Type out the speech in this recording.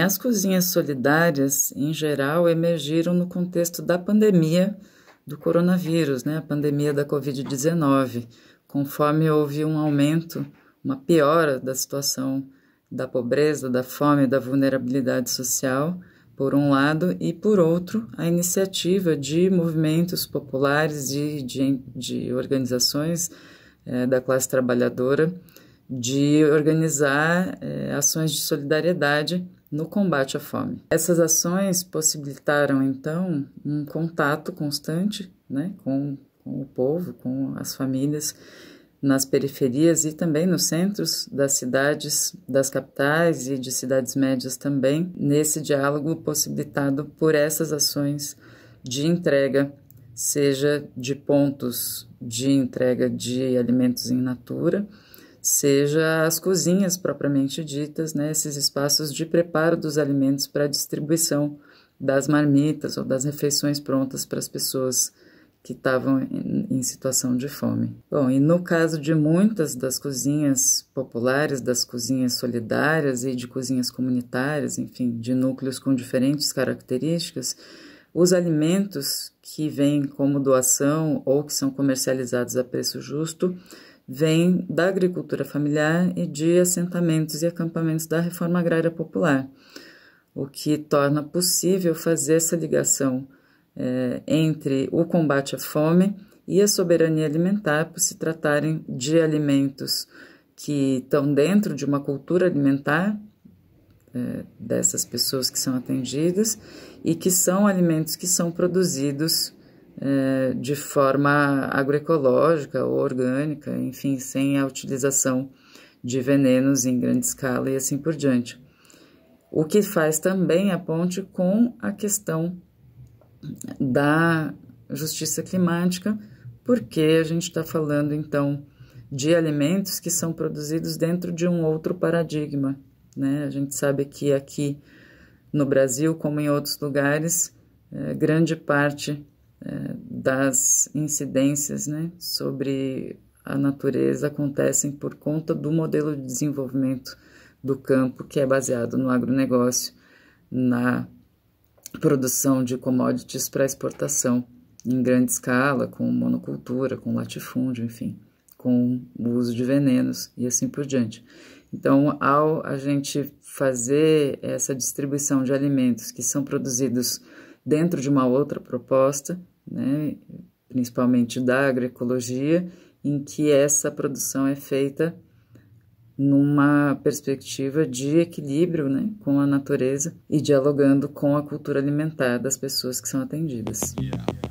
As cozinhas solidárias, em geral, emergiram no contexto da pandemia do coronavírus, né, a pandemia da Covid-19, conforme houve um aumento, uma piora da situação da pobreza, da fome, da vulnerabilidade social, por um lado, e por outro, a iniciativa de movimentos populares e de, de organizações é, da classe trabalhadora de organizar é, ações de solidariedade no combate à fome. Essas ações possibilitaram, então, um contato constante né, com, com o povo, com as famílias nas periferias e também nos centros das cidades, das capitais e de cidades médias também, nesse diálogo possibilitado por essas ações de entrega, seja de pontos de entrega de alimentos em natura, seja as cozinhas propriamente ditas, né, esses espaços de preparo dos alimentos para distribuição das marmitas ou das refeições prontas para as pessoas que estavam em situação de fome. Bom, e no caso de muitas das cozinhas populares, das cozinhas solidárias e de cozinhas comunitárias, enfim, de núcleos com diferentes características, os alimentos que vêm como doação ou que são comercializados a preço justo vem da agricultura familiar e de assentamentos e acampamentos da reforma agrária popular, o que torna possível fazer essa ligação é, entre o combate à fome e a soberania alimentar, por se tratarem de alimentos que estão dentro de uma cultura alimentar é, dessas pessoas que são atendidas e que são alimentos que são produzidos eh, de forma agroecológica ou orgânica, enfim, sem a utilização de venenos em grande escala e assim por diante. O que faz também a ponte com a questão da justiça climática, porque a gente está falando então de alimentos que são produzidos dentro de um outro paradigma. Né? A gente sabe que aqui no Brasil, como em outros lugares, eh, grande parte eh, das incidências né, sobre a natureza acontecem por conta do modelo de desenvolvimento do campo, que é baseado no agronegócio, na produção de commodities para exportação em grande escala, com monocultura, com latifúndio, enfim, com o uso de venenos e assim por diante. Então, ao a gente fazer essa distribuição de alimentos que são produzidos dentro de uma outra proposta, né, principalmente da agroecologia, em que essa produção é feita numa perspectiva de equilíbrio né, com a natureza e dialogando com a cultura alimentar das pessoas que são atendidas. Yeah.